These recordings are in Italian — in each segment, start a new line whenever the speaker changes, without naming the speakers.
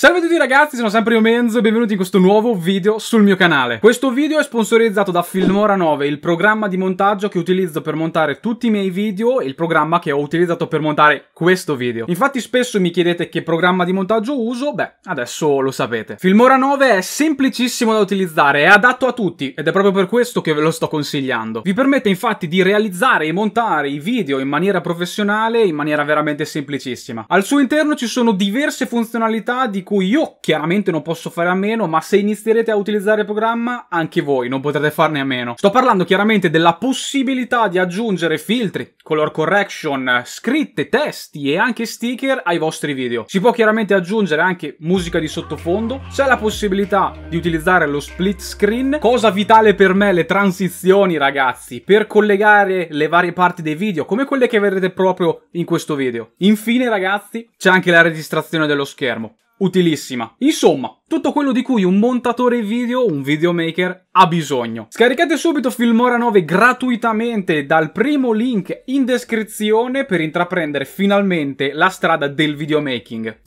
Salve a tutti ragazzi, sono sempre io Menzo e benvenuti in questo nuovo video sul mio canale. Questo video è sponsorizzato da Filmora 9, il programma di montaggio che utilizzo per montare tutti i miei video e il programma che ho utilizzato per montare questo video. Infatti spesso mi chiedete che programma di montaggio uso, beh, adesso lo sapete. Filmora 9 è semplicissimo da utilizzare, è adatto a tutti ed è proprio per questo che ve lo sto consigliando. Vi permette infatti di realizzare e montare i video in maniera professionale, in maniera veramente semplicissima. Al suo interno ci sono diverse funzionalità di cui io chiaramente non posso fare a meno, ma se inizierete a utilizzare il programma, anche voi non potrete farne a meno. Sto parlando chiaramente della possibilità di aggiungere filtri, color correction, scritte, testi e anche sticker ai vostri video. Si può chiaramente aggiungere anche musica di sottofondo, c'è la possibilità di utilizzare lo split screen, cosa vitale per me le transizioni ragazzi, per collegare le varie parti dei video, come quelle che vedrete proprio in questo video. Infine ragazzi, c'è anche la registrazione dello schermo utilissima. Insomma, tutto quello di cui un montatore video, un videomaker, ha bisogno. Scaricate subito Filmora 9 gratuitamente dal primo link in descrizione per intraprendere finalmente la strada del videomaking.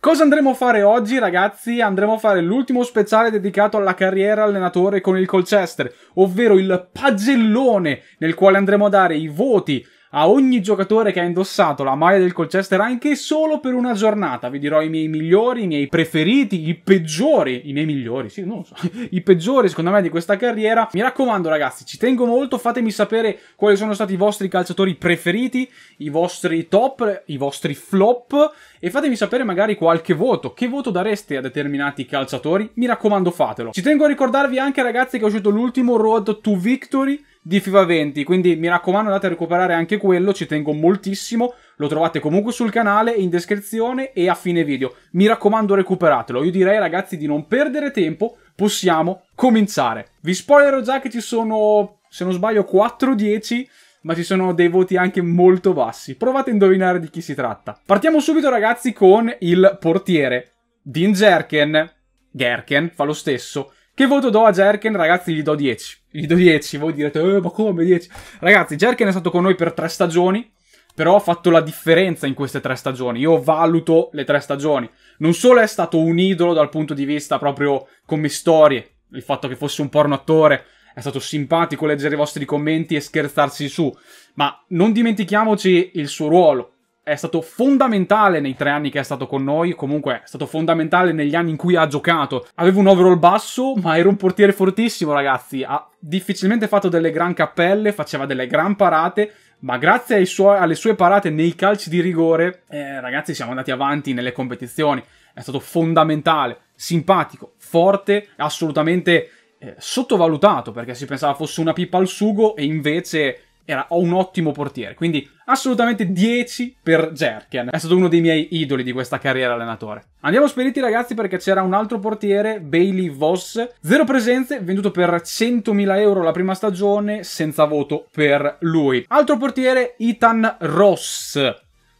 Cosa andremo a fare oggi, ragazzi? Andremo a fare l'ultimo speciale dedicato alla carriera allenatore con il Colchester, ovvero il pagellone nel quale andremo a dare i voti a ogni giocatore che ha indossato la maglia del Colchester anche solo per una giornata. Vi dirò i miei migliori, i miei preferiti, i peggiori, i miei migliori, sì, non lo so, i peggiori secondo me di questa carriera. Mi raccomando ragazzi, ci tengo molto, fatemi sapere quali sono stati i vostri calciatori preferiti, i vostri top, i vostri flop e fatemi sapere magari qualche voto, che voto dareste a determinati calciatori, mi raccomando fatelo. Ci tengo a ricordarvi anche ragazzi che è uscito l'ultimo Road to Victory di FIFA 20. Quindi mi raccomando, andate a recuperare anche quello, ci tengo moltissimo. Lo trovate comunque sul canale, in descrizione e a fine video. Mi raccomando, recuperatelo. Io direi, ragazzi, di non perdere tempo. Possiamo cominciare. Vi spoilerò già che ci sono, se non sbaglio, 4-10 ma ci sono dei voti anche molto bassi. Provate a indovinare di chi si tratta. Partiamo subito ragazzi con il portiere. Dean Gerken, Gerken fa lo stesso, che voto do a Jerken, ragazzi? Gli do 10. Gli do 10. Voi direte, eh, ma come 10? Ragazzi, Jerken è stato con noi per tre stagioni. Però ha fatto la differenza in queste tre stagioni. Io valuto le tre stagioni. Non solo è stato un idolo dal punto di vista proprio come storie, il fatto che fosse un porno attore, è stato simpatico leggere i vostri commenti e scherzarsi su, ma non dimentichiamoci il suo ruolo, è stato fondamentale nei tre anni che è stato con noi, comunque è stato fondamentale negli anni in cui ha giocato. Avevo un overall basso, ma era un portiere fortissimo, ragazzi. Ha difficilmente fatto delle gran cappelle, faceva delle gran parate, ma grazie suo- alle sue parate nei calci di rigore, eh, ragazzi, siamo andati avanti nelle competizioni. È stato fondamentale, simpatico, forte, assolutamente eh, sottovalutato perché si pensava fosse una pippa al sugo e invece era un ottimo portiere, quindi assolutamente 10 per Jerken. È stato uno dei miei idoli di questa carriera allenatore. Andiamo spediti ragazzi perché c'era un altro portiere, Bailey Voss, zero presenze, venduto per 100.000 euro la prima stagione, senza voto per lui. Altro portiere, Ethan Ross,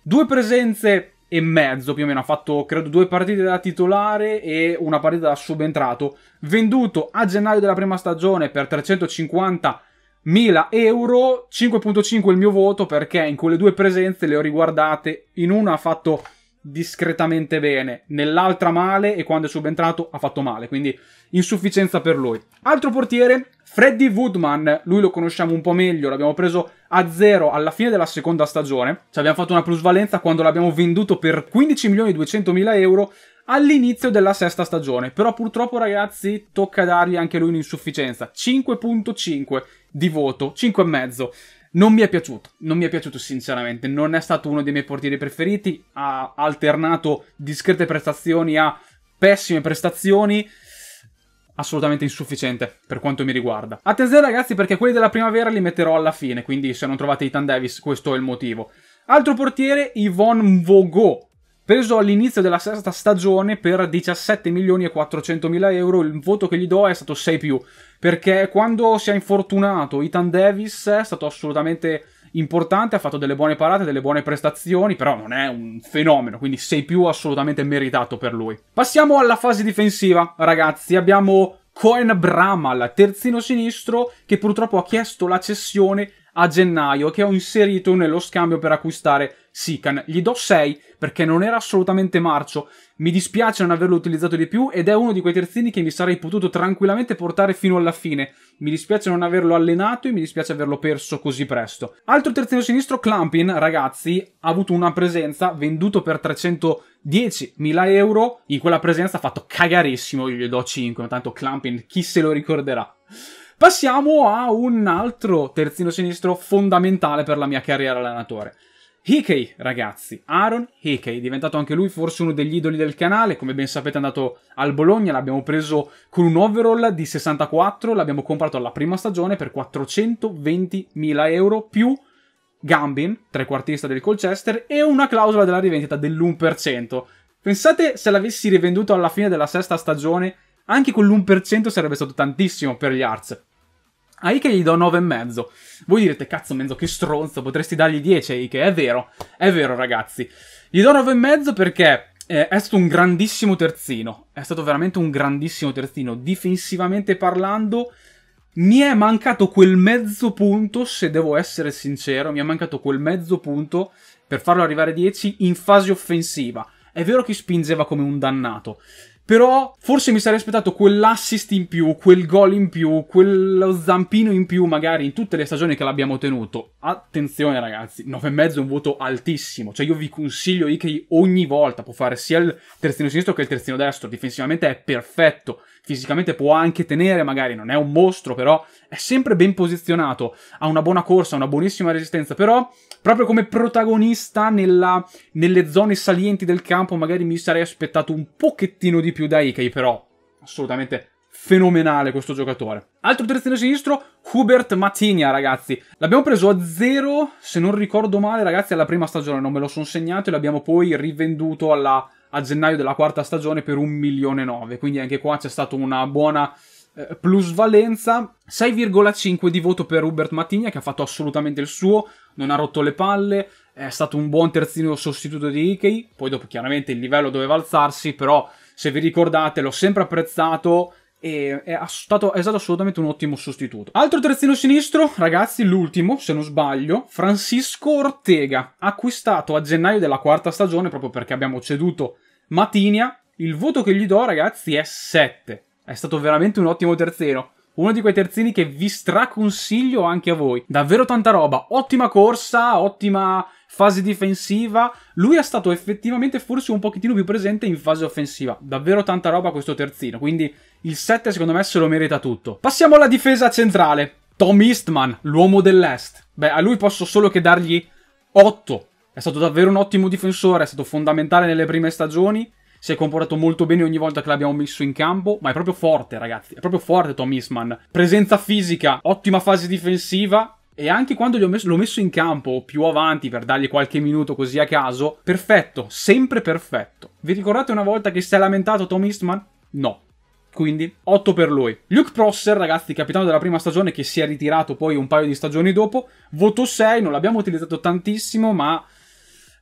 due presenze e mezzo più o meno, ha fatto credo due partite da titolare e una partita da subentrato, venduto a gennaio della prima stagione per 350 1000 euro, 5.5 il mio voto perché in quelle due presenze le ho riguardate, in una ha fatto discretamente bene, nell'altra male e quando è subentrato ha fatto male, quindi insufficienza per lui. Altro portiere, Freddy Woodman, lui lo conosciamo un po' meglio, l'abbiamo preso a zero alla fine della seconda stagione, ci abbiamo fatto una plusvalenza quando l'abbiamo venduto per 15.200.000 euro, all'inizio della sesta stagione. Però purtroppo, ragazzi, tocca dargli anche lui un'insufficienza. 5.5 di voto, 5,5. Non mi è piaciuto, non mi è piaciuto sinceramente, non è stato uno dei miei portieri preferiti, ha alternato discrete prestazioni a pessime prestazioni, assolutamente insufficiente per quanto mi riguarda. Attenzione ragazzi perché quelli della primavera li metterò alla fine, quindi se non trovate Ethan Davis questo è il motivo. Altro portiere, Yvonne Vogo, Preso all'inizio della sesta stagione per 17 milioni e 400 mila euro, il voto che gli do è stato 6+, perché quando si è infortunato Ethan Davis è stato assolutamente importante, ha fatto delle buone parate, delle buone prestazioni, però non è un fenomeno, quindi 6+ assolutamente meritato per lui. Passiamo alla fase difensiva, ragazzi, abbiamo Cohen Bramal, terzino sinistro, che purtroppo ha chiesto la cessione a gennaio che ho inserito nello scambio per acquistare Sican. Gli do 6 perché non era assolutamente marcio. Mi dispiace non averlo utilizzato di più ed è uno di quei terzini che mi sarei potuto tranquillamente portare fino alla fine. Mi dispiace non averlo allenato e mi dispiace averlo perso così presto. Altro terzino sinistro, Clampin, ragazzi, ha avuto una presenza, venduto per 310.000 euro. In quella presenza ha fatto cagarissimo, io gli do 5, ma tanto Clampin chi se lo ricorderà. Passiamo a un altro terzino sinistro fondamentale per la mia carriera allenatore. Hickey, ragazzi, Aaron Hickey, diventato anche lui forse uno degli idoli del canale, come ben sapete è andato al Bologna, l'abbiamo preso con un overall di 64, l'abbiamo comprato alla prima stagione per 420.000 euro più Gambin, trequartista del Colchester, e una clausola della rivendita dell'1%. Pensate se l'avessi rivenduto alla fine della sesta stagione, anche con l'1% sarebbe stato tantissimo per gli Arts. A Ike gli do 9,5. Voi direte, cazzo, mezzo che stronzo, potresti dargli 10 a Ike. È vero, è vero, ragazzi. Gli do 9,5 perché eh, è stato un grandissimo terzino. È stato veramente un grandissimo terzino. Difensivamente parlando, mi è mancato quel mezzo punto, se devo essere sincero, mi è mancato quel mezzo punto per farlo arrivare a 10 in fase offensiva. È vero che spingeva come un dannato. Però forse mi sarei aspettato quell'assist in più, quel gol in più, quello zampino in più, magari in tutte le stagioni che l'abbiamo tenuto. Attenzione, ragazzi, 9,5 è un voto altissimo. Cioè, io vi consiglio Ikei ogni volta. Può fare sia il terzino sinistro che il terzino destro. Difensivamente è perfetto. Fisicamente può anche tenere, magari non è un mostro, però è sempre ben posizionato. Ha una buona corsa, una buonissima resistenza. Però proprio come protagonista nella, nelle zone salienti del campo, magari mi sarei aspettato un pochettino di più da Ikei, però assolutamente fenomenale questo giocatore. Altro terzino sinistro, Hubert Matinia, ragazzi. L'abbiamo preso a zero, se non ricordo male, ragazzi, alla prima stagione, non me lo sono segnato, e l'abbiamo poi rivenduto alla, a gennaio della quarta stagione per un milione e nove. Quindi anche qua c'è stata una buona eh, plusvalenza, 6,5 di voto per Hubert Matigna che ha fatto assolutamente il suo, non ha rotto le palle, è stato un buon terzino sostituto di Ikei, poi dopo chiaramente il livello doveva alzarsi, però se vi ricordate l'ho sempre apprezzato e è stato, è stato assolutamente un ottimo sostituto. Altro terzino sinistro, ragazzi, l'ultimo, se non sbaglio, Francisco Ortega, acquistato a gennaio della quarta stagione proprio perché abbiamo ceduto Matinia. Il voto che gli do, ragazzi, è 7. È stato veramente un ottimo terzino. Uno di quei terzini che vi straconsiglio anche a voi. Davvero tanta roba. Ottima corsa, ottima fase difensiva. Lui è stato effettivamente forse un pochettino più presente in fase offensiva. Davvero tanta roba questo terzino. Quindi il 7 secondo me se lo merita tutto. Passiamo alla difesa centrale. Tom Eastman, l'uomo dell'est. Beh, a lui posso solo che dargli 8. È stato davvero un ottimo difensore, è stato fondamentale nelle prime stagioni si è comportato molto bene ogni volta che l'abbiamo messo in campo, ma è proprio forte, ragazzi. È proprio forte Tom Eastman. Presenza fisica, ottima fase difensiva. E anche quando messo, l'ho messo in campo più avanti per dargli qualche minuto così a caso, perfetto, sempre perfetto. Vi ricordate una volta che si è lamentato Tom Eastman? No, quindi 8 per lui. Luke Prosser, ragazzi, capitano della prima stagione che si è ritirato poi un paio di stagioni dopo, voto 6, non l'abbiamo utilizzato tantissimo, ma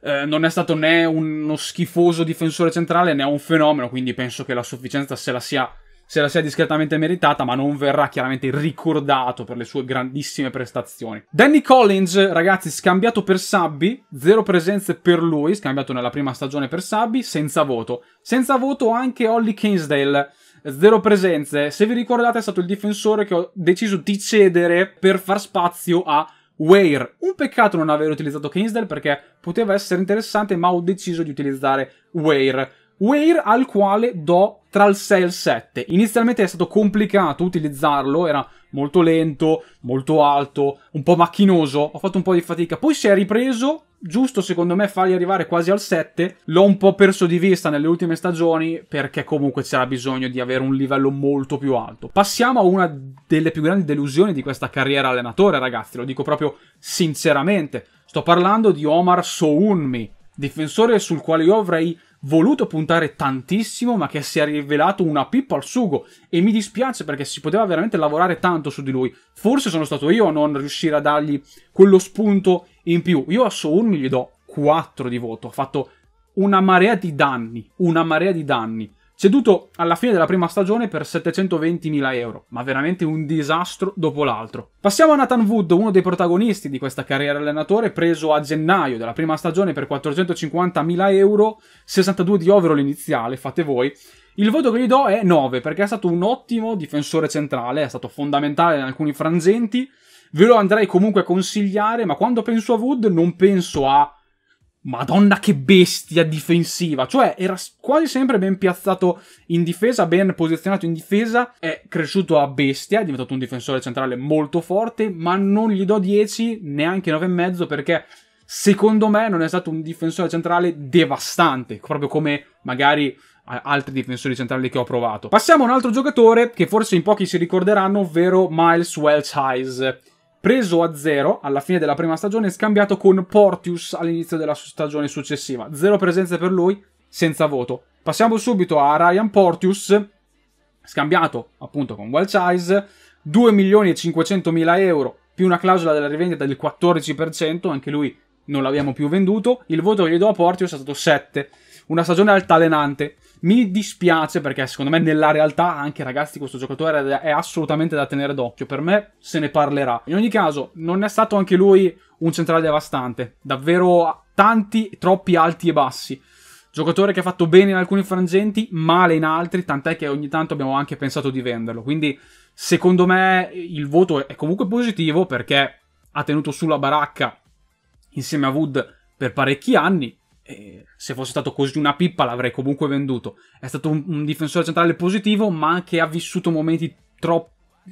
eh, non è stato né uno schifoso difensore centrale né un fenomeno, quindi penso che la sufficienza se la sia, se la sia discretamente meritata, ma non verrà chiaramente ricordato per le sue grandissime prestazioni. Danny Collins, ragazzi, scambiato per Sabbi, zero presenze per lui, scambiato nella prima stagione per Sabbi, senza voto. Senza voto anche Holly Kinsdale zero presenze. Se vi ricordate, è stato il difensore che ho deciso di cedere per far spazio a Weir. Un peccato non aver utilizzato Kinsdale perché poteva essere interessante, ma ho deciso di utilizzare Weir. Weir al quale do Tral 6 e il 7. Inizialmente è stato complicato utilizzarlo, era molto lento, molto alto, un po' macchinoso, ho fatto un po' di fatica. Poi si è ripreso, giusto secondo me fargli arrivare quasi al 7. L'ho un po' perso di vista nelle ultime stagioni perché comunque c'era bisogno di avere un livello molto più alto. Passiamo a una delle più grandi delusioni di questa carriera allenatore, ragazzi, lo dico proprio sinceramente. Sto parlando di Omar Sounmi, difensore sul quale io avrei voluto puntare tantissimo, ma che si è rivelato una pippa al sugo. E mi dispiace perché si poteva veramente lavorare tanto su di lui. Forse sono stato io a non riuscire a dargli quello spunto in più. Io a mi gli do 4 di voto. Ha fatto una marea di danni, una marea di danni. Ceduto alla fine della prima stagione per 720.000 euro, ma veramente un disastro dopo l'altro. Passiamo a Nathan Wood, uno dei protagonisti di questa carriera allenatore, preso a gennaio della prima stagione per 450.000 euro, 62 di overall iniziale, fate voi. Il voto che gli do è 9, perché è stato un ottimo difensore centrale, è stato fondamentale in alcuni frangenti, ve lo andrei comunque a consigliare, ma quando penso a Wood non penso a Madonna che bestia difensiva, cioè era quasi sempre ben piazzato in difesa, ben posizionato in difesa, è cresciuto a bestia, è diventato un difensore centrale molto forte, ma non gli do 10, neanche 9,5 perché secondo me non è stato un difensore centrale devastante, proprio come magari altri difensori centrali che ho provato. Passiamo a un altro giocatore che forse in pochi si ricorderanno, ovvero Miles Welch preso a zero alla fine della prima stagione e scambiato con Portius all'inizio della stagione successiva. Zero presenze per lui, senza voto. Passiamo subito a Ryan Portius, scambiato appunto con Walchise, 2 milioni e 500 mila euro più una clausola della rivendita del 14%, anche lui non l'abbiamo più venduto, il voto che gli do a Portius è stato 7, una stagione altalenante. Mi dispiace perché secondo me nella realtà anche ragazzi questo giocatore è assolutamente da tenere d'occhio, per me se ne parlerà. In ogni caso non è stato anche lui un centrale devastante, davvero tanti, troppi alti e bassi. Giocatore che ha fatto bene in alcuni frangenti, male in altri, tant'è che ogni tanto abbiamo anche pensato di venderlo. Quindi secondo me il voto è comunque positivo perché ha tenuto sulla baracca insieme a Wood per parecchi anni e se fosse stato così una pippa l'avrei comunque venduto. È stato un, un difensore centrale positivo, ma che ha vissuto momenti tro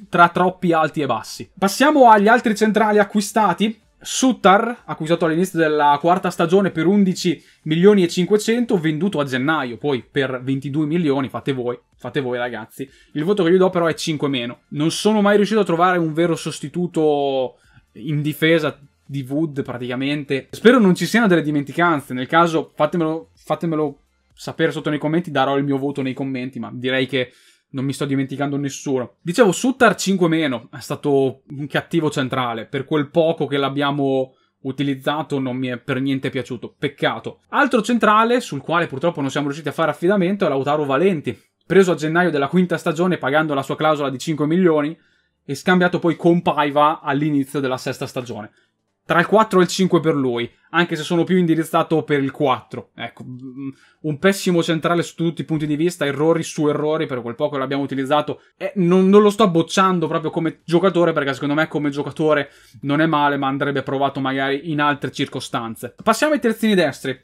tra troppi alti e bassi. Passiamo agli altri centrali acquistati. Suttar, acquistato all'inizio della quarta stagione per 11 milioni e 500, venduto a gennaio, poi per 22 milioni, fate voi, fate voi ragazzi. Il voto che gli do però è 5 meno. Non sono mai riuscito a trovare un vero sostituto in difesa di Wood praticamente. Spero non ci siano delle dimenticanze, nel caso fatemelo, fatemelo sapere sotto nei commenti, darò il mio voto nei commenti, ma direi che non mi sto dimenticando nessuno. Dicevo, Suttar 5 meno, è stato un cattivo centrale, per quel poco che l'abbiamo utilizzato non mi è per niente piaciuto, peccato. Altro centrale, sul quale purtroppo non siamo riusciti a fare affidamento, è Lautaro Valenti, preso a gennaio della quinta stagione pagando la sua clausola di 5 milioni, e scambiato poi con Paiva all'inizio della sesta stagione tra il 4 e il 5 per lui, anche se sono più indirizzato per il 4. Ecco, mm, un pessimo centrale su tutti i punti di vista, errori su errori per quel poco l'abbiamo utilizzato. E non, non, lo sto bocciando proprio come giocatore, perché secondo me come giocatore non è male, ma andrebbe provato magari in altre circostanze. Passiamo ai terzini destri.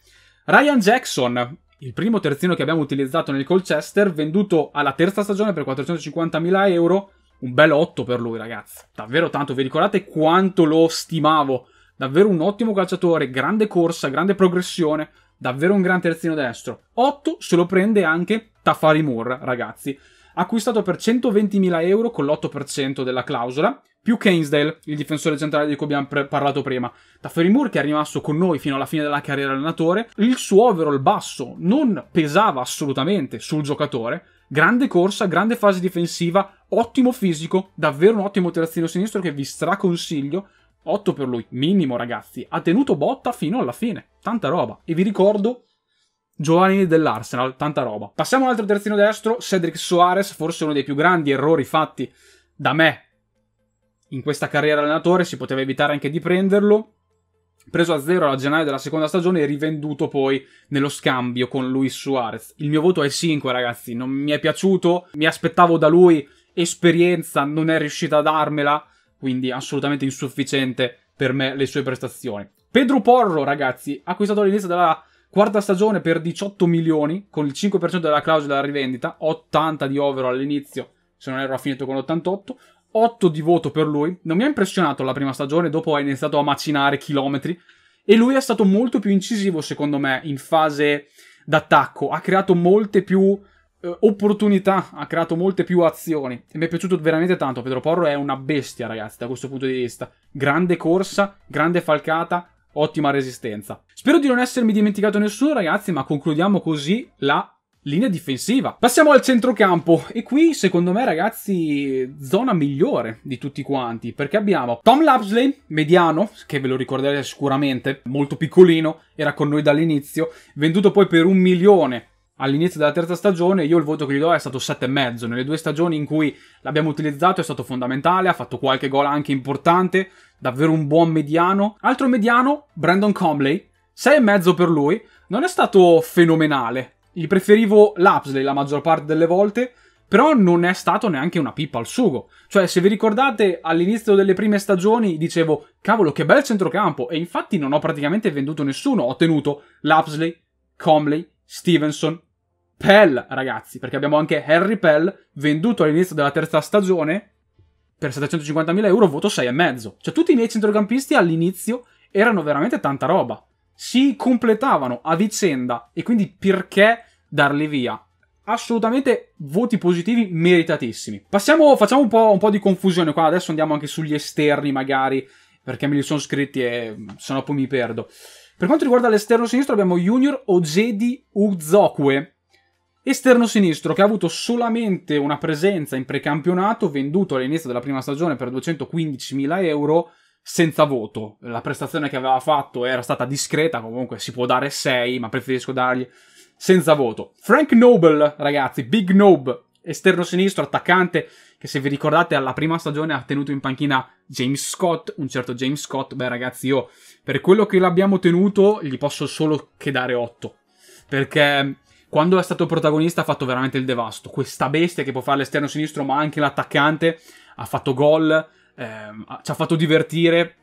Ryan Jackson. Il primo terzino che abbiamo utilizzato nel Colchester, venduto alla terza stagione per 450.000 euro, un bel 8 per lui, ragazzi. Davvero tanto, vi ricordate quanto lo stimavo? Davvero un ottimo calciatore, grande corsa, grande progressione, davvero un gran terzino destro. 8 se lo prende anche Tafari Moore, ragazzi. Acquistato per 120.000 euro con l'8% della clausola, più Keynesdale, il difensore centrale di cui abbiamo pre- parlato prima. Tafari Moore, che è rimasto con noi fino alla fine della carriera allenatore, il suo overall basso non pesava assolutamente sul giocatore, grande corsa, grande fase difensiva, ottimo fisico, davvero un ottimo terzino sinistro che vi straconsiglio. 8 per lui, minimo ragazzi. Ha tenuto botta fino alla fine, tanta roba. E vi ricordo Giovanni dell'Arsenal, tanta roba. Passiamo all'altro terzino destro, Cedric Soares, forse uno dei più grandi errori fatti da me in questa carriera allenatore, si poteva evitare anche di prenderlo preso a zero a gennaio della seconda stagione e rivenduto poi nello scambio con Luis Suarez. Il mio voto è 5, ragazzi, non mi è piaciuto, mi aspettavo da lui esperienza, non è riuscita a darmela, quindi assolutamente insufficiente per me le sue prestazioni. Pedro Porro, ragazzi, acquistato all'inizio della quarta stagione per 18 milioni, con il 5% della clausola della rivendita, 80 di overall all'inizio, se non ero finito con l'88, 8 di voto per lui. Non mi ha impressionato la prima stagione, dopo ha iniziato a macinare chilometri. E lui è stato molto più incisivo, secondo me, in fase d'attacco. Ha creato molte più eh, opportunità, ha creato molte più azioni. E mi è piaciuto veramente tanto. Pedro Porro è una bestia, ragazzi, da questo punto di vista. Grande corsa, grande falcata, ottima resistenza. Spero di non essermi dimenticato nessuno, ragazzi, ma concludiamo così la linea difensiva. Passiamo al centrocampo e qui secondo me ragazzi zona migliore di tutti quanti perché abbiamo Tom Lapsley, mediano, che ve lo ricorderete sicuramente, molto piccolino, era con noi dall'inizio, venduto poi per un milione all'inizio della terza stagione, io il voto che gli do è stato 7,5. Nelle due stagioni in cui l'abbiamo utilizzato è stato fondamentale, ha fatto qualche gol anche importante, davvero un buon mediano. Altro mediano, Brandon Comley, 6,5 per lui, non è stato fenomenale, gli preferivo l'Apsley la maggior parte delle volte, però non è stato neanche una pippa al sugo. Cioè, se vi ricordate, all'inizio delle prime stagioni dicevo, cavolo, che bel centrocampo, e infatti non ho praticamente venduto nessuno, ho tenuto Lapsley, Comley, Stevenson, Pell, ragazzi, perché abbiamo anche Harry Pell, venduto all'inizio della terza stagione, per 750.000 euro, voto 6,5. Cioè, tutti i miei centrocampisti all'inizio erano veramente tanta roba. Si completavano a vicenda, e quindi perché darli via. Assolutamente voti positivi meritatissimi. Passiamo, facciamo un po', un po', di confusione qua. Adesso andiamo anche sugli esterni, magari, perché me li sono scritti e se no poi mi perdo. Per quanto riguarda l'esterno sinistro, abbiamo Junior Ojedi Uzokue. Esterno sinistro che ha avuto solamente una presenza in precampionato, venduto all'inizio della prima stagione per 215.000 euro senza voto. La prestazione che aveva fatto era stata discreta, comunque si può dare 6, ma preferisco dargli senza voto. Frank Noble, ragazzi, Big Nob, esterno sinistro, attaccante, che se vi ricordate alla prima stagione ha tenuto in panchina James Scott, un certo James Scott. Beh ragazzi, io per quello che l'abbiamo tenuto gli posso solo che dare 8. Perché mm, quando è stato protagonista ha fatto veramente il devasto. Questa bestia che può fare l'esterno sinistro ma anche l'attaccante, ha fatto gol, ehm, ci ha fatto divertire.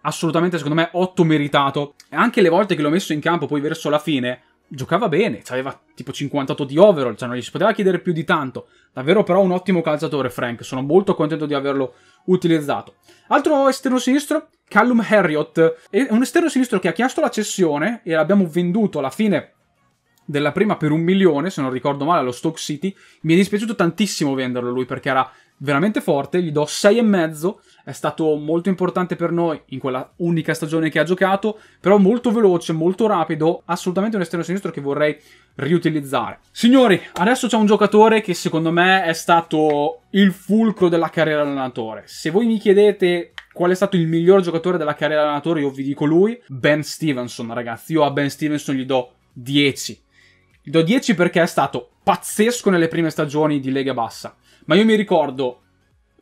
Assolutamente, secondo me, 8 meritato. E anche le volte che l'ho messo in campo poi verso la fine giocava bene, aveva tipo 58 di overall, cioè non gli si poteva chiedere più di tanto. Davvero però un ottimo calciatore Frank, sono molto contento di averlo utilizzato. Altro esterno sinistro, Callum Harriott, è un esterno sinistro che ha chiesto la cessione e l'abbiamo venduto alla fine della prima per un milione, se non ricordo male, allo Stoke City. Mi è dispiaciuto tantissimo venderlo lui perché era veramente forte, gli do 6,5, è stato molto importante per noi in quella unica stagione che ha giocato, però molto veloce, molto rapido, assolutamente un esterno sinistro che vorrei riutilizzare. Signori, adesso c'è un giocatore che secondo me è stato il fulcro della carriera allenatore. Se voi mi chiedete qual è stato il miglior giocatore della carriera allenatore, io vi dico lui, Ben Stevenson, ragazzi. Io a Ben Stevenson gli do 10. Gli do 10 perché è stato pazzesco nelle prime stagioni di Lega Bassa. Ma io mi ricordo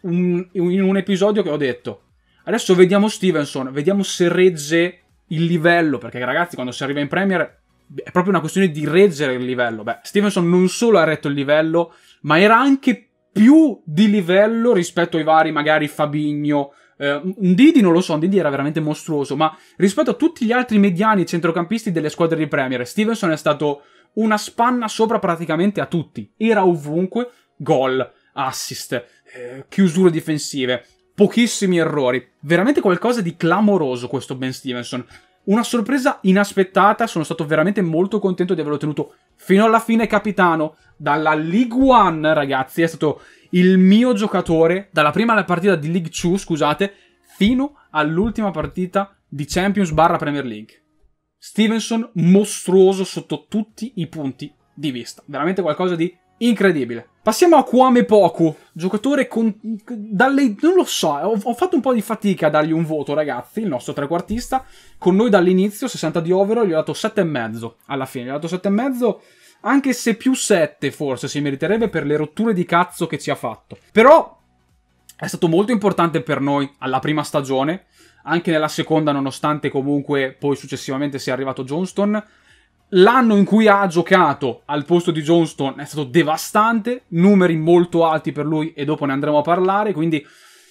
un, in un episodio che ho detto, adesso vediamo Stevenson, vediamo se regge il livello, perché ragazzi quando si arriva in Premier è proprio una questione di reggere il livello. Beh, Stevenson non solo ha retto il livello, ma era anche più di livello rispetto ai vari, magari Fabigno. Eh, Didi non lo so, Didi era veramente mostruoso, ma rispetto a tutti gli altri mediani centrocampisti delle squadre di Premier, Stevenson è stato una spanna sopra praticamente a tutti. Era ovunque, gol assist, eh, chiusure difensive, pochissimi errori. Veramente qualcosa di clamoroso questo Ben Stevenson. Una sorpresa inaspettata, sono stato veramente molto contento di averlo tenuto fino alla fine capitano dalla League One, ragazzi, è stato il mio giocatore dalla prima partita di League 2, scusate, fino all'ultima partita di Champions barra Premier League. Stevenson mostruoso sotto tutti i punti di vista, veramente qualcosa di incredibile. Passiamo a Kwame Poku, giocatore con... Dalle, non lo so, eh, ho, ho, fatto un po' di fatica a dargli un voto, ragazzi, il nostro trequartista. Con noi dall'inizio, 60 di overall, gli ho dato 7,5 alla fine. Gli ho dato 7,5, anche se più 7 forse si meriterebbe per le rotture di cazzo che ci ha fatto. Però è stato molto importante per noi alla prima stagione, anche nella seconda, nonostante comunque poi successivamente sia arrivato Johnston L'anno in cui ha giocato al posto di Johnston è stato devastante, numeri molto alti per lui e dopo ne andremo a parlare, quindi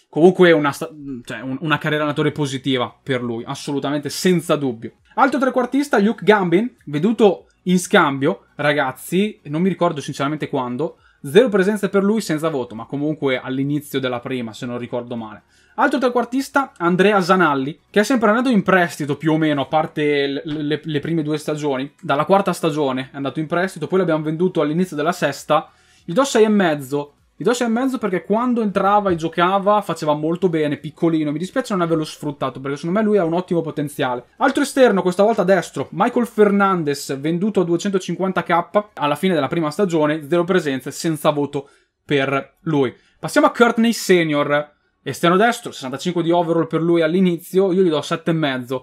comunque una, cioè, una carriera allenatore positiva per lui, assolutamente senza dubbio. Altro trequartista, Luke Gambin, veduto in scambio, ragazzi, non mi ricordo sinceramente quando, Zero presenze per lui senza voto, ma comunque all'inizio della prima, se non ricordo male. Altro trequartista, Andrea Zanalli, che è sempre andato in prestito più o meno, a parte le, le, le prime due stagioni. Dalla quarta stagione è andato in prestito, poi l'abbiamo venduto all'inizio della sesta. Gli do 6,5 gli do 6,5 perché quando entrava e giocava faceva molto bene, piccolino. Mi dispiace non averlo sfruttato perché secondo me lui ha un ottimo potenziale. Altro esterno, questa volta destro, Michael Fernandez, venduto a 250k alla fine della prima stagione, zero presenze, senza voto per lui. Passiamo a Courtney Senior, esterno destro, 65 di overall per lui all'inizio, io gli do 7,5.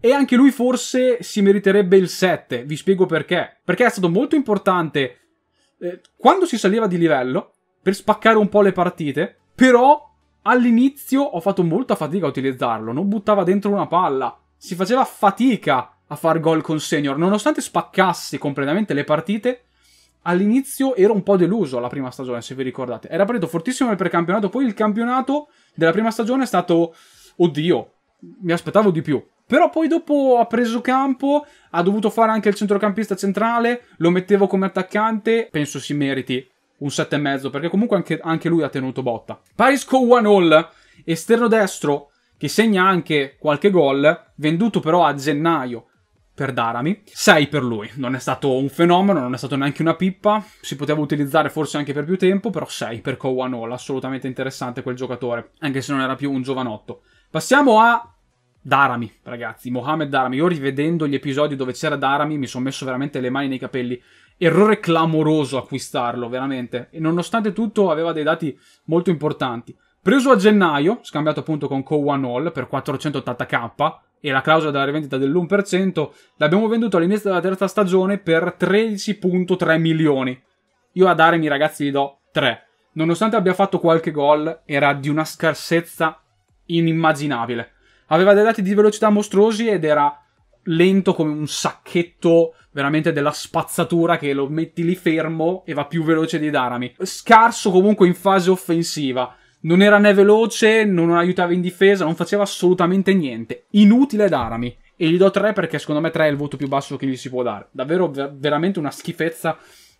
E anche lui forse si meriterebbe il 7, vi spiego perché. Perché è stato molto importante eh, quando si saliva di livello, per spaccare un po' le partite, però all'inizio ho fatto molta fatica a utilizzarlo, non buttava dentro una palla, si faceva fatica a far gol con Senior, nonostante spaccassi completamente le partite, all'inizio ero un po' deluso alla prima stagione, se vi ricordate. Era partito fortissimo nel precampionato, poi il campionato della prima stagione è stato, oddio, mi aspettavo di più. Però poi dopo ha preso campo, ha dovuto fare anche il centrocampista centrale, lo mettevo come attaccante, penso si meriti un 7,5 perché comunque anche, anche, lui ha tenuto botta. Paris Kouanol, esterno destro che segna anche qualche gol, venduto però a gennaio per Darami, 6 per lui. Non è stato un fenomeno, non è stato neanche una pippa, si poteva utilizzare forse anche per più tempo, però 6 per Kouanol, assolutamente interessante quel giocatore, anche se non era più un giovanotto. Passiamo a Darami, ragazzi, Mohamed Darami. Io rivedendo gli episodi dove c'era Darami mi sono messo veramente le mani nei capelli errore clamoroso acquistarlo, veramente. E nonostante tutto aveva dei dati molto importanti. Preso a gennaio, scambiato appunto con Cowan Hall per 480k e la clausola della rivendita dell'1%, l'abbiamo venduto all'inizio della terza stagione per 13.3 milioni. Io a Daremi ragazzi gli do 3. Nonostante abbia fatto qualche gol, era di una scarsezza inimmaginabile. Aveva dei dati di velocità mostruosi ed era lento come un sacchetto veramente della spazzatura che lo metti lì fermo e va più veloce di Darami. Scarso comunque in fase offensiva. Non era né veloce, non aiutava in difesa, non faceva assolutamente niente. Inutile Darami. E gli do 3 perché secondo me 3 è il voto più basso che gli si può dare. Davvero, ver- veramente una schifezza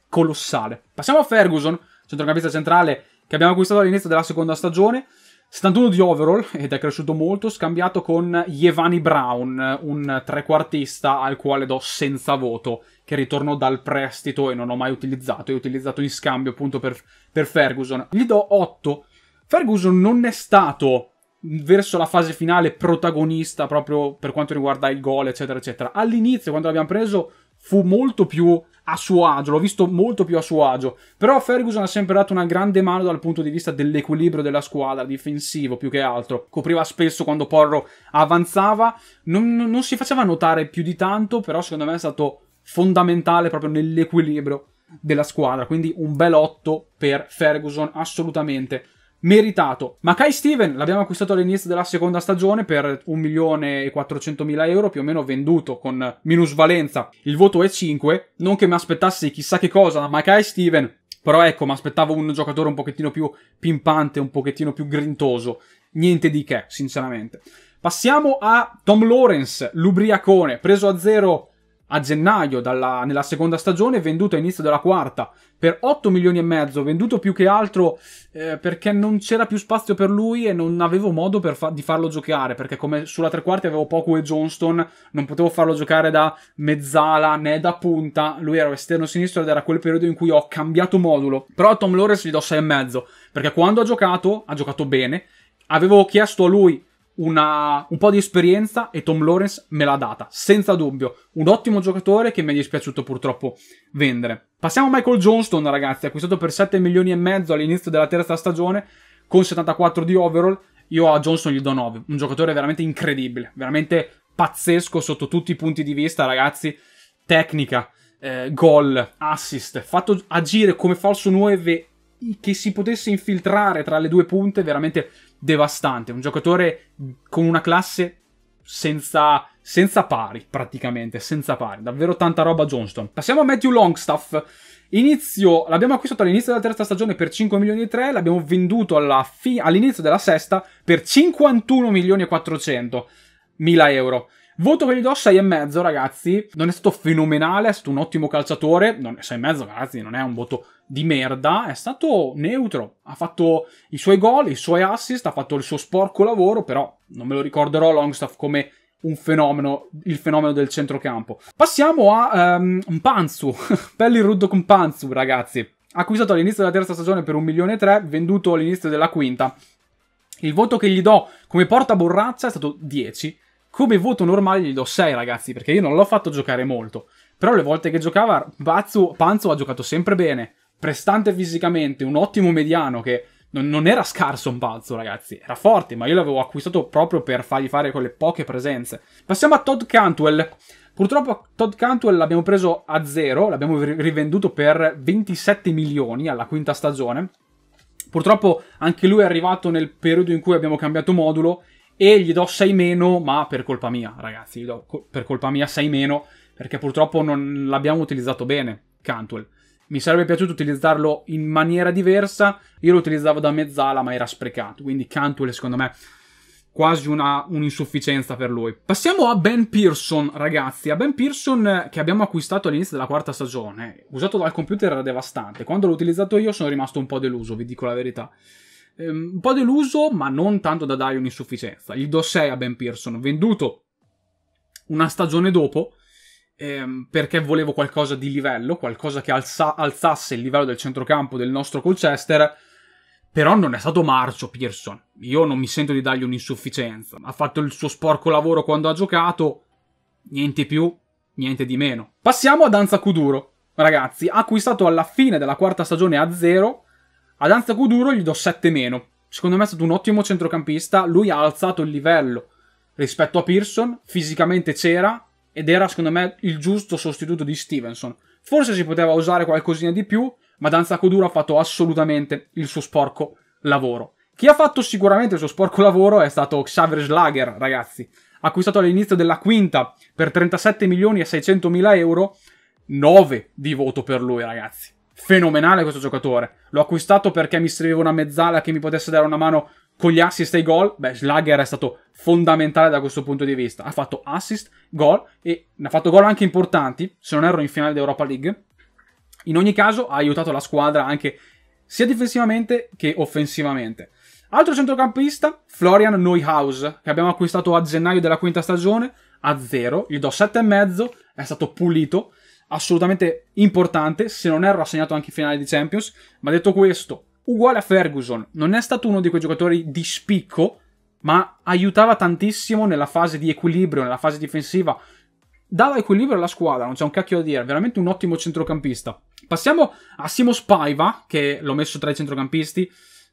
colossale. Passiamo a Ferguson, centrocampista centrale che abbiamo acquistato all'inizio della seconda stagione. 71 di overall ed è cresciuto molto, scambiato con Yevani Brown, un trequartista al quale do senza voto, che ritorno dal prestito e non ho mai utilizzato, è utilizzato in scambio appunto per, per Ferguson. Gli do 8. Ferguson non è stato verso la fase finale protagonista proprio per quanto riguarda il gol, eccetera, eccetera. All'inizio, quando l'abbiamo preso, fu molto più a suo agio, l'ho visto molto più a suo agio. Però Ferguson ha sempre dato una grande mano dal punto di vista dell'equilibrio della squadra, difensivo più che altro. Copriva spesso quando Porro avanzava, non, non si faceva notare più di tanto, però secondo me è stato fondamentale proprio nell'equilibrio della squadra. Quindi un bel 8 per Ferguson, assolutamente meritato. Ma Kai Steven l'abbiamo acquistato all'inizio della seconda stagione per 1.400.000 euro più o meno venduto con minusvalenza. Il voto è 5, non che mi aspettassi chissà che cosa, ma Kai Steven però ecco, mi aspettavo un giocatore un pochettino più pimpante, un pochettino più grintoso. Niente di che, sinceramente. Passiamo a Tom Lawrence, l'ubriacone, preso a zero a gennaio dalla, nella seconda stagione, venduto a inizio della quarta per 8 milioni e mezzo, venduto più che altro eh, perché non c'era più spazio per lui e non avevo modo fa- di farlo giocare, perché come sulla tre quarti avevo poco e Johnston, non potevo farlo giocare da mezzala né da punta, lui era esterno sinistro ed era quel periodo in cui ho cambiato modulo, però a Tom Lawrence gli do 6,5 perché quando ha giocato, ha giocato bene, avevo chiesto a lui una, un po' di esperienza e Tom Lawrence me l'ha data, senza dubbio. Un ottimo giocatore che mi è dispiaciuto purtroppo vendere. Passiamo a Michael Johnston, ragazzi, acquistato per 7 milioni e mezzo all'inizio della terza stagione, con 74 di overall. Io a Johnston gli do 9, un giocatore veramente incredibile, veramente pazzesco sotto tutti i punti di vista, ragazzi. Tecnica, eh, gol, assist, fatto agire come falso 9 che si potesse infiltrare tra le due punte veramente devastante. Un giocatore con una classe senza, senza pari, praticamente, senza pari. Davvero tanta roba Johnston. Passiamo a Matthew Longstaff. Inizio, l'abbiamo acquistato all'inizio della terza stagione per 5 milioni e 3, l'abbiamo venduto all'inizio della sesta per 51 milioni e 400 mila euro. Voto che gli do 6,5 ragazzi, non è stato fenomenale, è stato un ottimo calciatore, non è 6,5 ragazzi, non è un voto di merda, è stato neutro, ha fatto i suoi gol, i suoi assist, ha fatto il suo sporco lavoro, però non me lo ricorderò Longstaff come un fenomeno, il fenomeno del centrocampo. Passiamo a um, Mpanzu, Pelli Ruddo con Panzu, ragazzi. Acquistato all'inizio della terza stagione per 1 milione e 3, venduto all'inizio della quinta. Il voto che gli do come porta borraccia è stato 10. Come voto normale gli do 6 ragazzi, perché io non l'ho fatto giocare molto. Però le volte che giocava, Pazzo, Panzo ha giocato sempre bene. Prestante fisicamente, un ottimo mediano che non, non era scarso un Pazzo ragazzi. Era forte, ma io l'avevo acquistato proprio per fargli fare quelle poche presenze. Passiamo a Todd Cantwell. Purtroppo Todd Cantwell l'abbiamo preso a 0 l'abbiamo rivenduto per 27 milioni alla quinta stagione. Purtroppo anche lui è arrivato nel periodo in cui abbiamo cambiato modulo e gli do 6 meno, ma per colpa mia, ragazzi, gli do co- per colpa mia 6 meno, perché purtroppo non l'abbiamo utilizzato bene, Cantwell. Mi sarebbe piaciuto utilizzarlo in maniera diversa, io lo utilizzavo da mezzala, ma era sprecato, quindi Cantwell secondo me quasi una, un'insufficienza per lui. Passiamo a Ben Pearson, ragazzi. A Ben Pearson eh, che abbiamo acquistato all'inizio della quarta stagione, eh, usato dal computer era devastante. Quando l'ho utilizzato io sono rimasto un po' deluso, vi dico la verità. Ehm, un po' deluso, ma non tanto da dare un'insufficienza. Gli do 6 a Ben Pearson, venduto una stagione dopo, ehm, perché volevo qualcosa di livello, qualcosa che alza- alzasse il livello del centrocampo del nostro Colchester. Però non è stato marcio Pearson. Io non mi sento di dargli un'insufficienza. Ha fatto il suo sporco lavoro quando ha giocato. Niente più, niente di meno. Passiamo a Danza Kuduro. Ragazzi, acquistato alla fine della quarta stagione a zero ad Anza Guduro gli do 7 meno. Secondo me è stato un ottimo centrocampista, lui ha alzato il livello rispetto a Pearson, fisicamente c'era ed era secondo me il giusto sostituto di Stevenson. Forse si poteva usare qualcosina di più, ma Danza Coduro ha fatto assolutamente il suo sporco lavoro. Chi ha fatto sicuramente il suo sporco lavoro è stato Xavier Schlager, ragazzi, acquistato all'inizio della quinta per 37 milioni e 600 mila euro, 9 di voto per lui, ragazzi fenomenale questo giocatore. L'ho acquistato perché mi serviva una mezzala che mi potesse dare una mano con gli assist e i gol. Beh, Slager è stato fondamentale da questo punto di vista. Ha fatto assist, gol e ne ha fatto gol anche importanti, se non erro in finale d'Europa League. In ogni caso ha aiutato la squadra anche sia difensivamente che offensivamente. Altro centrocampista, Florian Neuhaus, che abbiamo acquistato a gennaio della quinta stagione, a zero, gli do 7,5, è stato pulito, assolutamente importante, se non erro ha segnato anche in finale di Champions, ma detto questo, uguale a Ferguson, non è stato uno di quei giocatori di spicco, ma aiutava tantissimo nella fase di equilibrio, nella fase difensiva, dava equilibrio alla squadra, non c'è un cacchio da dire, veramente un ottimo centrocampista. Passiamo a Simo Spaiva, che l'ho messo tra i centrocampisti,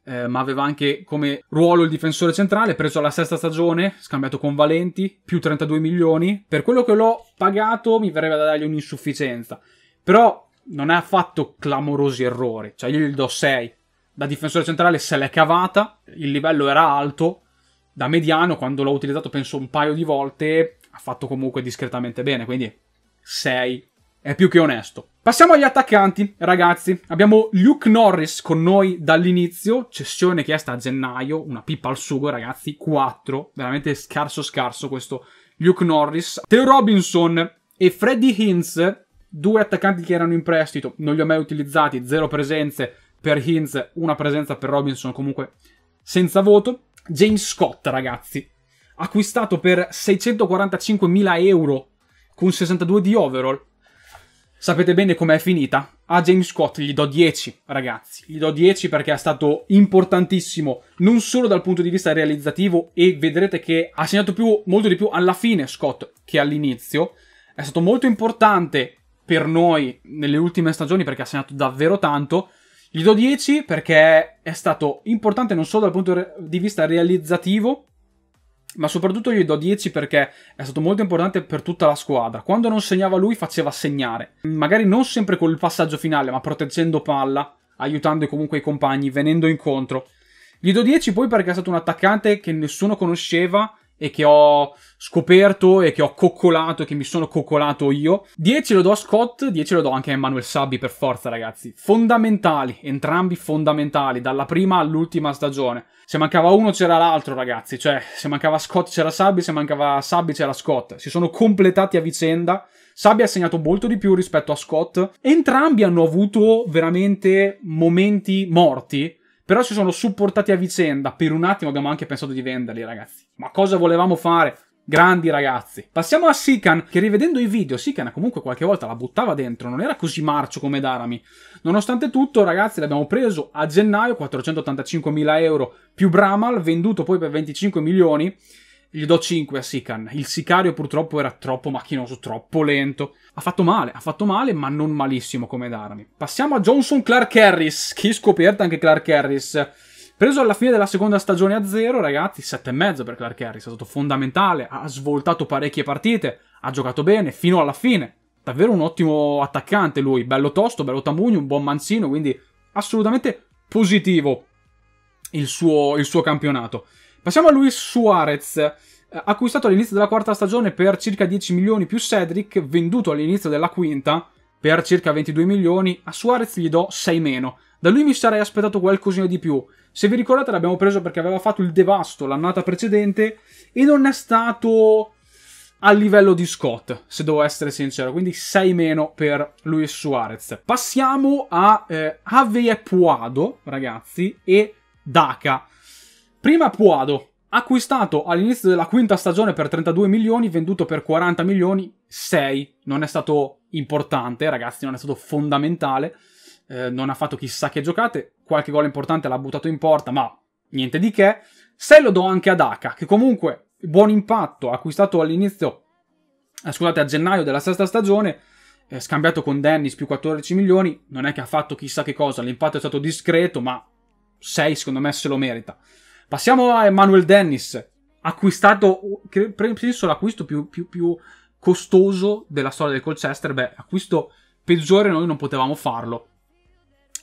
eh, ma aveva anche come ruolo il difensore centrale, preso alla sesta stagione, scambiato con Valenti, più 32 milioni. Per quello che l'ho pagato mi verrebbe da dargli un'insufficienza. Però non ha fatto clamorosi errori, cioè io gli do 6. Da difensore centrale se l'è cavata, il livello era alto, da mediano quando l'ho utilizzato penso un paio di volte ha fatto comunque discretamente bene, quindi 6 è più che onesto. Passiamo agli attaccanti, ragazzi. Abbiamo Luke Norris con noi dall'inizio, cessione chiesta a gennaio, una pippa al sugo, ragazzi, 4. Veramente scarso scarso questo Luke Norris. Theo Robinson e Freddy Hintz, due attaccanti che erano in prestito, non li ho mai utilizzati, zero presenze per Hintz, una presenza per Robinson comunque senza voto. James Scott, ragazzi, acquistato per 645.000 euro con 62 di overall Sapete bene com'è finita? A James Scott gli do 10, ragazzi. Gli do 10 perché è stato importantissimo, non solo dal punto di vista realizzativo, e vedrete che ha segnato più, molto di più alla fine Scott che all'inizio. È stato molto importante per noi nelle ultime stagioni perché ha segnato davvero tanto. Gli do 10 perché è stato importante non solo dal punto di vista realizzativo, ma soprattutto gli do 10 perché è stato molto importante per tutta la squadra. Quando non segnava lui faceva segnare, magari non sempre col passaggio finale, ma proteggendo palla, aiutando comunque i compagni, venendo incontro. Gli do 10 poi perché è stato un attaccante che nessuno conosceva e che ho scoperto e che ho coccolato, che mi sono coccolato io. 10 lo do a Scott, 10 lo do anche a Emanuel Sabbi per forza, ragazzi. Fondamentali, entrambi fondamentali, dalla prima all'ultima stagione. Se mancava uno c'era l'altro, ragazzi, cioè se mancava Scott c'era Sabbi, se mancava Sabbi c'era Scott. Si sono completati a vicenda. Sabbi ha segnato molto di più rispetto a Scott. Entrambi hanno avuto veramente momenti morti però si sono supportati a vicenda. Per un attimo abbiamo anche pensato di venderli, ragazzi. Ma cosa volevamo fare? Grandi ragazzi. Passiamo a Sikan, che rivedendo i video, Sikan comunque qualche volta la buttava dentro, non era così marcio come Darami. Nonostante tutto, ragazzi, l'abbiamo preso a gennaio, 485.000 euro più Bramal, venduto poi per 25 milioni. Gli do 5 a Sikan. Il sicario purtroppo era troppo macchinoso, troppo lento. Ha fatto male, ha fatto male, ma non malissimo come d'armi. Passiamo a Johnson Clark Harris. Chi scoperta anche Clark Harris. Preso alla fine della seconda stagione a zero, ragazzi, 7,5 per Clark Harris. È stato fondamentale, ha svoltato parecchie partite, ha giocato bene fino alla fine. Davvero un ottimo attaccante lui, bello tosto, bello tamugno, un buon manzino, quindi assolutamente positivo il suo, il suo campionato. Passiamo a Luis Suarez, eh, acquistato all'inizio della quarta stagione per circa 10 milioni più Cedric, venduto all'inizio della quinta per circa 22 milioni, a Suarez gli do 6 meno. Da lui mi sarei aspettato qualcosina di più. Se vi ricordate l'abbiamo preso perché aveva fatto il devasto l'annata precedente e non è stato a livello di Scott, se devo essere sincero, quindi 6 meno per Luis Suarez. Passiamo a eh, Avey Puado, ragazzi, e Daka. Prima Puado, acquistato all'inizio della quinta stagione per 32 milioni, venduto per 40 milioni, 6. Non è stato importante, ragazzi, non è stato fondamentale. Eh, non ha fatto chissà che giocate, qualche gol importante l'ha buttato in porta, ma niente di che. 6 lo do anche ad Aka, che comunque buon impatto, acquistato all'inizio, eh, scusate, a gennaio della sesta stagione, eh, scambiato con Dennis più 14 milioni, non è che ha fatto chissà che cosa, l'impatto è stato discreto, ma 6 secondo me se lo merita. Passiamo a Emmanuel Dennis, acquistato, penso l'acquisto più, più, più costoso della storia del Colchester. Beh, acquisto peggiore noi non potevamo farlo.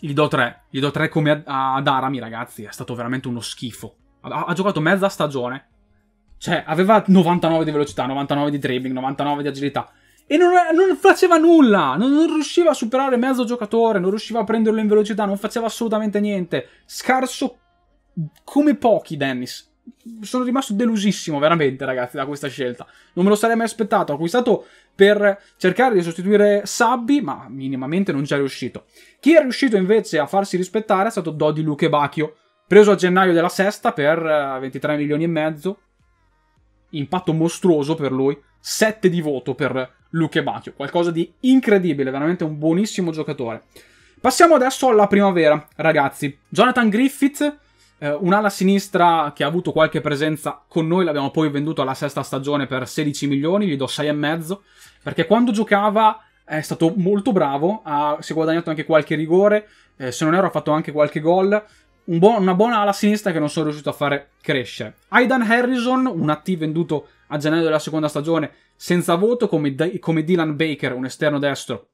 Gli do 3, gli do 3 come ad Arami, ragazzi, è stato veramente uno schifo. Ha, ha giocato mezza stagione, cioè aveva 99 di velocità, 99 di dribbling, 99 di agilità. E non, non faceva nulla, non, non, riusciva a superare mezzo giocatore, non riusciva a prenderlo in velocità, non faceva assolutamente niente. Scarso come pochi Dennis. Sono rimasto delusissimo veramente, ragazzi, da questa scelta. Non me lo sarei mai aspettato. Ho acquistato per cercare di sostituire Sabbi, ma minimamente non ci è riuscito. Chi è riuscito invece a farsi rispettare è stato Dodi Luke Bacchio, preso a gennaio della sesta per 23 eh, milioni e mezzo. Impatto mostruoso per lui, 7 di voto per Luke Bacchio. qualcosa di incredibile, veramente un buonissimo giocatore. Passiamo adesso alla primavera, ragazzi. Jonathan Griffith eh, un'ala sinistra che ha avuto qualche presenza con noi l'abbiamo poi venduto alla sesta stagione per 16 milioni, gli do 6,5 perché quando giocava è stato molto bravo, ha, si è guadagnato anche qualche rigore, eh, se non erro ha fatto anche qualche gol, un buon, una buona ala sinistra che non sono riuscito a fare crescere. Aidan Harrison, un AT venduto a gennaio della seconda stagione senza voto, come, come Dylan Baker, un esterno destro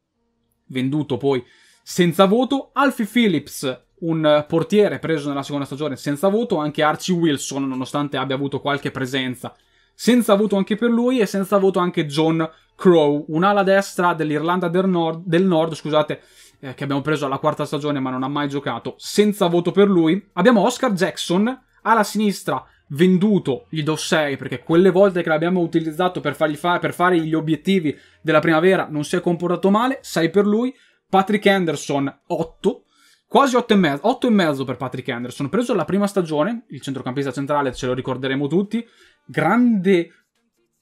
venduto poi senza voto, Alfie Phillips un portiere preso nella seconda stagione senza voto, anche Archie Wilson, nonostante abbia avuto qualche presenza, senza voto anche per lui e senza voto anche John Crow, un'ala destra dell'Irlanda del Nord, del nord scusate, eh, che abbiamo preso alla quarta stagione ma non ha mai giocato, senza voto per lui. Abbiamo Oscar Jackson, ala sinistra venduto, gli do 6 perché quelle volte che l'abbiamo utilizzato per, fa- per fare gli obiettivi della primavera non si è comportato male, 6 per lui. Patrick Anderson, 8 Quasi 8,5, 8,5 per Patrick Anderson. Preso la prima stagione, il centrocampista centrale, ce lo ricorderemo tutti. Grande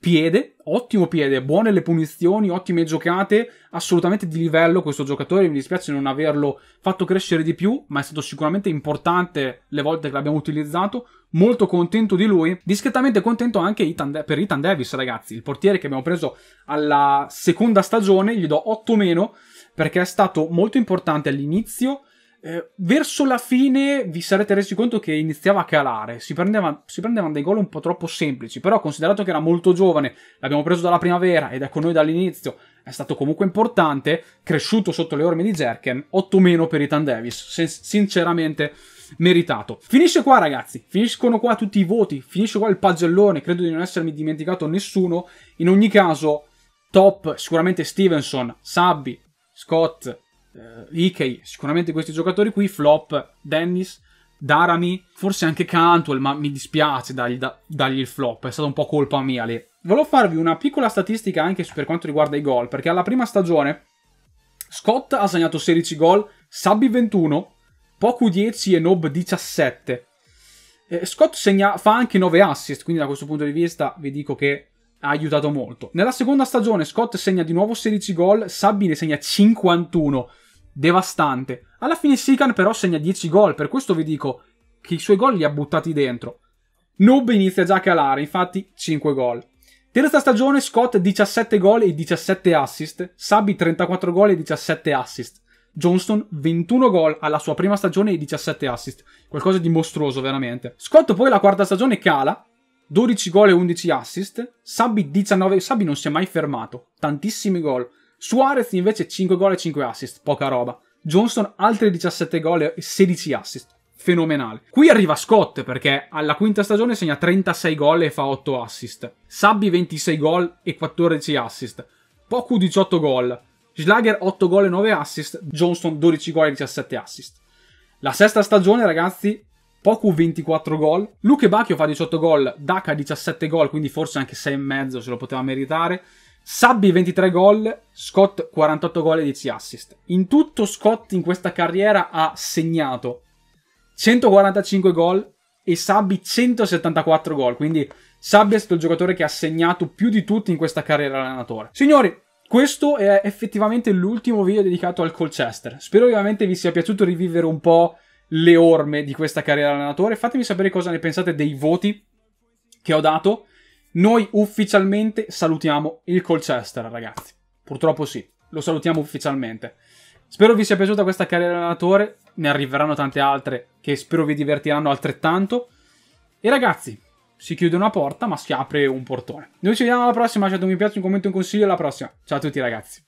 piede, ottimo piede, buone le punizioni, ottime giocate, assolutamente di livello questo giocatore, mi dispiace non averlo fatto crescere di più, ma è stato sicuramente importante le volte che l'abbiamo utilizzato, molto contento di lui, discretamente contento anche Ethan per Ethan Davis ragazzi, il portiere che abbiamo preso alla seconda stagione, gli do 8 meno, perché è stato molto importante all'inizio, eh, verso la fine vi sarete resi conto che iniziava a calare, si, prendeva, si prendevano dei gol un po' troppo semplici, però considerato che era molto giovane, l'abbiamo preso dalla primavera ed è con noi dall'inizio, è stato comunque importante, cresciuto sotto le orme di Jerken, 8 meno per Ethan Davis, Sin- sinceramente meritato. Finisce qua ragazzi, finiscono qua tutti i voti, finisce qua il pagellone, credo di non essermi dimenticato nessuno, in ogni caso top sicuramente Stevenson, Sabbi, Scott, eh, Ikei, sicuramente questi giocatori qui, flop, Dennis, Darami, forse anche Cantwell, ma mi dispiace dargli, da, dargli il flop, è stata un po' colpa mia lì. Volevo farvi una piccola statistica anche per quanto riguarda i gol, perché alla prima stagione Scott ha segnato 16 gol, Sabbi 21, Poku 10 e Nob 17. Eh, Scott segna, fa anche 9 assist, quindi da questo punto di vista vi dico che ha aiutato molto. Nella seconda stagione Scott segna di nuovo 16 gol, ne segna 51, devastante. Alla fine Sikan però segna 10 gol, per questo vi dico che i suoi gol li ha buttati dentro. Noob inizia già a calare, infatti 5 gol. Terza stagione Scott 17 gol e 17 assist, Sabi 34 gol e 17 assist. Johnston 21 gol alla sua prima stagione e 17 assist. Qualcosa di mostruoso veramente. Scott poi la quarta stagione cala, 12 gol e 11 assist, Sabi 19, Sabi non si è mai fermato, tantissimi gol. Suarez invece 5 gol e 5 assist, poca roba. Johnson altri 17 gol e 16 assist, fenomenale. Qui arriva Scott perché alla quinta stagione segna 36 gol e fa 8 assist. Sabi 26 gol e 14 assist. Poku 18 gol. Schlager 8 gol e 9 assist, Johnson 12 gol e 17 assist. La sesta stagione, ragazzi, Poku 24 gol, Luke Bacchio fa 18 gol, Daka 17 gol, quindi forse anche 6,5 se lo poteva meritare. Sabbi 23 gol, Scott 48 gol e 10 assist. In tutto Scott in questa carriera ha segnato 145 gol e Sabbi 174 gol, quindi Sabbi è stato il giocatore che ha segnato più di tutti in questa carriera allenatore. Signori, questo è effettivamente l'ultimo video dedicato al Colchester. Spero ovviamente vi sia piaciuto rivivere un po' le orme di questa carriera allenatore. Fatemi sapere cosa ne pensate dei voti che ho dato. Noi ufficialmente salutiamo il Colchester, ragazzi. Purtroppo sì, lo salutiamo ufficialmente. Spero vi sia piaciuta questa carriera allenatore, ne arriveranno tante altre che spero vi divertiranno altrettanto. E ragazzi, si chiude una porta ma si apre un portone. Noi ci vediamo alla prossima, lasciate un mi piace, un commento, un consiglio alla prossima. Ciao a tutti ragazzi.